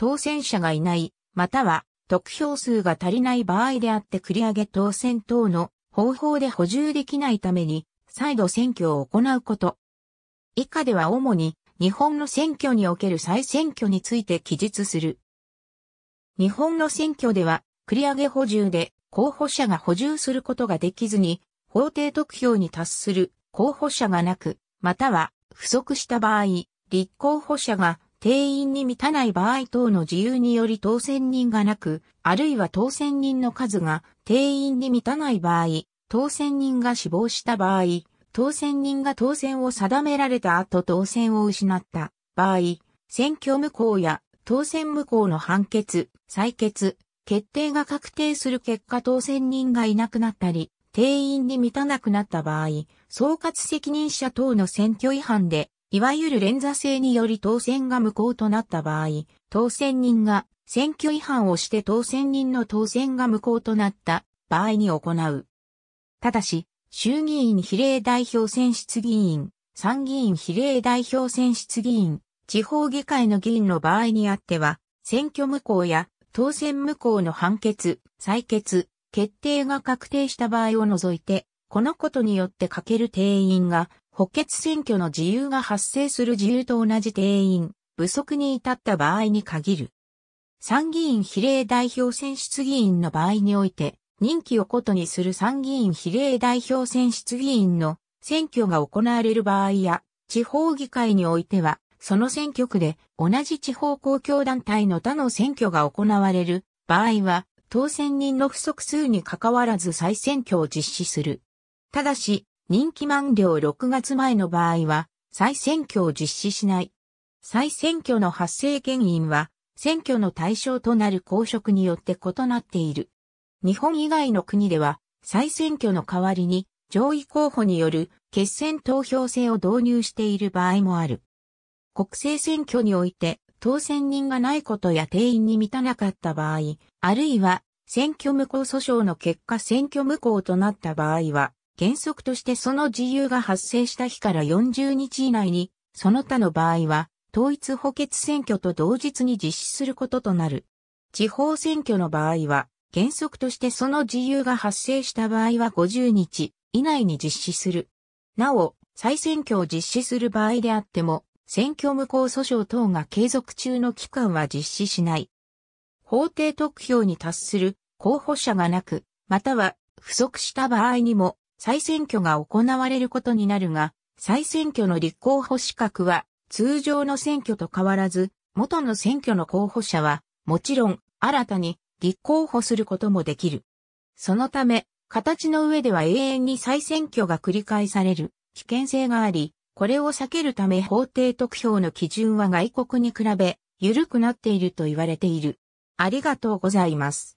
当選者がいない、または得票数が足りない場合であって繰り上げ当選等の方法で補充できないために、再度選挙を行うこと。以下では主に日本の選挙における再選挙について記述する。日本の選挙では繰り上げ補充で候補者が補充することができずに法定得票に達する候補者がなく、または不足した場合、立候補者が定員に満たない場合等の自由により当選人がなく、あるいは当選人の数が定員に満たない場合、当選人が死亡した場合、当選人が当選を定められた後当選を失った場合、選挙無効や当選無効の判決、採決、決定が確定する結果当選人がいなくなったり、定員に満たなくなった場合、総括責任者等の選挙違反でいわゆる連座制により当選が無効となった場合、当選人が選挙違反をして当選人の当選が無効となった場合に行う。ただし、衆議院比例代表選出議員、参議院比例代表選出議員、地方議会の議員の場合にあっては、選挙無効や当選無効の判決、採決、決定が確定した場合を除いて、このことによって欠ける定員が補欠選挙の自由が発生する自由と同じ定員、不足に至った場合に限る。参議院比例代表選出議員の場合において、任期をことにする参議院比例代表選出議員の選挙が行われる場合や、地方議会においては、その選挙区で同じ地方公共団体の他の選挙が行われる場合は、当選人の不足数に関わらず再選挙を実施する。ただし、任期満了6月前の場合は、再選挙を実施しない。再選挙の発生原因は、選挙の対象となる公職によって異なっている。日本以外の国では、再選挙の代わりに、上位候補による決選投票制を導入している場合もある。国政選挙において、当選人がないことや定員に満たなかった場合、あるいは選挙無効訴訟の結果選挙無効となった場合は、原則としてその自由が発生した日から40日以内に、その他の場合は、統一補欠選挙と同日に実施することとなる。地方選挙の場合は、原則としてその自由が発生した場合は50日以内に実施する。なお、再選挙を実施する場合であっても、選挙無効訴訟等が継続中の期間は実施しない。法定得票に達する候補者がなく、または不足した場合にも再選挙が行われることになるが、再選挙の立候補資格は通常の選挙と変わらず、元の選挙の候補者は、もちろん新たに立候補することもできる。そのため、形の上では永遠に再選挙が繰り返される危険性があり、これを避けるため法定得票の基準は外国に比べ緩くなっていると言われている。ありがとうございます。